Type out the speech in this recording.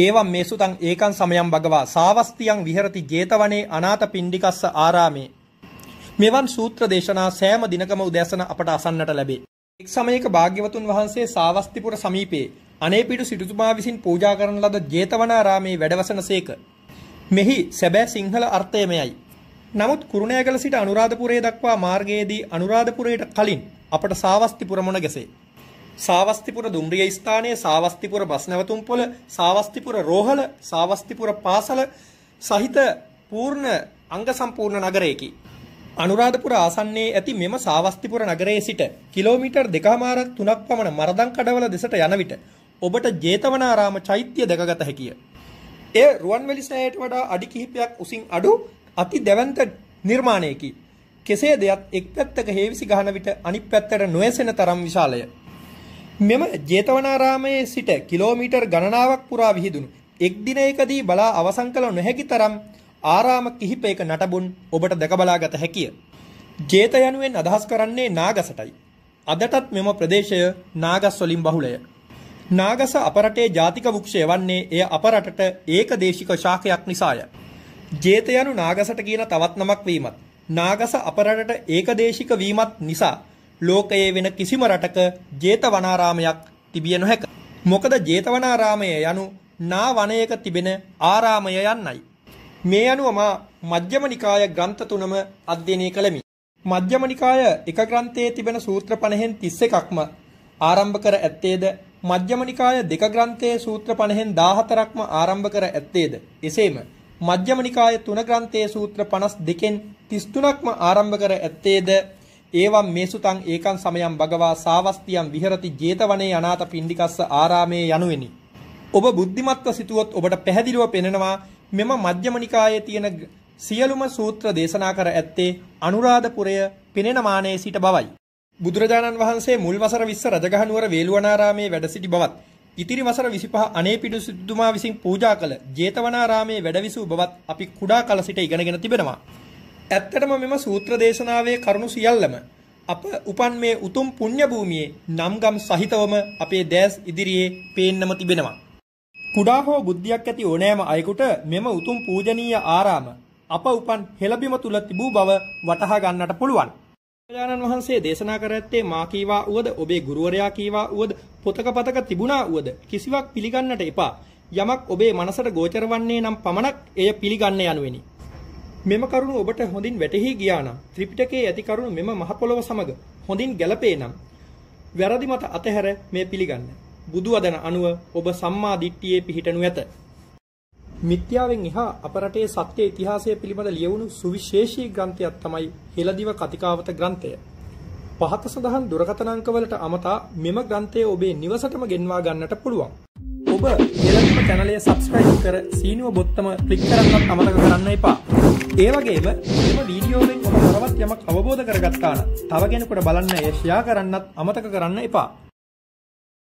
ඒවම් මේ සුතන් ඒකන් සමයම් භගවා සාවස්තියන් විහරති ජේතවනේ අනාත පින්ඩිකස්ස ආරාමේ. මෙවන් සූත්‍ර දේශනා සෑම දිනකම උදෑසන අපට අසන්නට ලැබේ. එක් සමයක භාග්‍යවතුන් වහන්සේ සාවස්තිපුර සමීපයේ අනේපිඩු සිටුතුමා විසින් පූජා කරන ලද ජේතවනාරාමේ වැඩවසන සේක. මෙහි සැබෑ සිංහල අර්ථයමයයි. නමුත් කුරුණෑගල සිට අනුරාධපුරය දක්වා මාර්ගයේදී අනුරාධපුරයට කලින් අපට සාවස්තිපුර මොන ගැසේ. සාවස්තිපුර දුම්රිය ස්ථානය සාවස්තිපුර බස් නැවතුම් පොළ සාවස්තිපුර රෝහල සාවස්තිපුර පාසල සහිත පූර්ණ අංග සම්පූර්ණ නගරයකි. අනුරාධපුර ආසන්නයේ ඇති මෙම සාවස්තිපුර නගරයේ සිට කිලෝමීටර් දෙකමාරක් තුනක් පමණ මරදම් කඩවල දෙසට යන විට ඔබට ජේතවනාරාම චෛත්‍ය දැකගත හැකිය. එය රුවන්වැලි සෑයට වඩා අඩි කිහිපයක් උසින් අඩු අති දැවන්ත නිර්මාණයකි. කෙසේ දෙයක් එක් පැත්තක හේවිසි ගහන විට අනිත් පැත්තට නොයසෙන තරම් විශාලය. මෙම ජේතවනාරාමයේ සිට කිලෝමීටර් ගණනාවක් පුරා විහිදුණු එක් දිනයකදී බලා අවසන් කළ නොහැකි තරම් ආරාම කිහිපයක නටබුන් ඔබට දැක බලාගත හැකිය. ජේත යනුවෙන් අදහස් කරන්නේ නාගසටයි. අදටත් මෙම ප්‍රදේශය නාගස් වලින් බහුලය. නාගස අපරටේ ජාතික වෘක්ෂය වන්නේ එය අපරටට ඒකදේශික ශාඛයක් නිසාය. ජේත යනු නාගසට කියන තවත් නමක් වීමත් නාගස අපරටට ඒකදේශික වීමත් නිසා ලෝකයේ වෙන කිසිම රටක ජේතවනාරාමයක් තිබිය නොහැක. මොකද ජේතවනාරාමය යනු නා වනයක තිබෙන ආරාමය යන්නයි. මේ අනුව මා මජ්ක්‍ධිම නිකාය ග්‍රන්ථ තුනම අධ්‍යයනය කළෙමි. මජ්ක්‍ධිම නිකාය එක ග්‍රන්ථයේ තිබෙන සූත්‍ර 50න් 31ක්ම ආරම්භ කර ඇත්තේද මජ්ක්‍ධිම නිකාය දෙක ග්‍රන්ථයේ සූත්‍ර 50න් 14ක්ම ආරම්භ කර ඇත්තේද එසේම මජ්ක්‍ධිම නිකාය තුන ග්‍රන්ථයේ සූත්‍ර 52න් 33ක්ම ආරම්භ කර ඇත්තේද ඒවම් මේසුතං ඒකං සමයං භගවා සාවස්තියම් විහෙරති 제තවනේ අනාථ පිණ්ඩිකස්ස ආරාමේ යනුවෙනි. ඔබ බුද්ධිමත්ව සිටුවොත් ඔබට පැහැදිලිව පෙනෙනවා මෙම මධ්‍යම නිකායේ තියෙන සියලුම සූත්‍ර දේශනා කර ඇත්තේ අනුරාධපුරය පිනෙන මානයේ සිට බවයි. බුදුරජාණන් වහන්සේ මුල් වසර 20 රජගහනුවර වේළුවනාරාමේ වැඩ සිටි බවත් ඉතිරි වසර 25 අනේපිඩු සිද්ධුමා විසින් පූජා කළ 제තවනාරාමේ වැඩවිසූ බවත් අපි කුඩා කල සිට ඉගෙනගෙන තිබෙනවා. ඇත්තටම මෙම සූත්‍ර දේශනාවේ කරුණු සියල්ලම අප උපන් මේ උතුම් පුණ්‍ය භූමියේ නම්ගම් සහිතවම අපේ දැස් ඉදිරියේ පේන්නම තිබෙනවා. කුඩා හෝ බුද්ධියක් ඇති ඕනෑම අයෙකුට මෙම උතුම් පූජනීය ආරාම අප උපන් හෙළබිම තුල තිබූ බව වටහා ගන්නට පුළුවන්. බුදුරජාණන් වහන්සේ දේශනා කර ඇත්තේ මා කීවා උවද ඔබේ ගුරුවරයා කීවා උවද පොතක පතක තිබුණා උවද කිසිවක් පිළිගන්නට එපා. යමක් ඔබේ මනසට ගෝචර වන්නේ නම් පමණක් එය පිළිගන්න යනුවෙනි. මෙම කරුණ ඔබට හොඳින් වැටහි ගියා නම් ත්‍රිපිටකයේ ඇති කරුණ මෙම මහ පොළව සමග හොඳින් ගැලපේ නම් වැරදි මත අතහැර මේ පිළිගන්න. බුදු වදන අනුව ඔබ සම්මා දිට්ඨියේ පිහිටනු ඇත. මිත්‍යාවෙන් එහා අප රටේ සත්‍ය ඉතිහාසය පිළිබඳ ලියවුණු සුවිශේෂී ග්‍රන්ථයක් තමයි හෙළදිව කතිකාවත ග්‍රන්ථය. පහත සඳහන් දුරකථන අංකවලට අමතා මෙම ග්‍රන්ථය ඔබේ නිවසටම ගෙන්වා ගන්නට පුළුවන්. ඔබ හෙළ YouTube චැනලය සබස්ක්‍රයිබ් කර සීනුව බොත්තම ක්ලික් කරන්නත් අමතක කරන්න එපා. ඒ වගේම මෙම වීඩියෝවෙන් ඔබ තවත් යමක් අවබෝධ කරගත්තා නම් තව කෙනෙකුට බලන්න ෂෙයා කරන්නත් අමතක කරන්න එපා.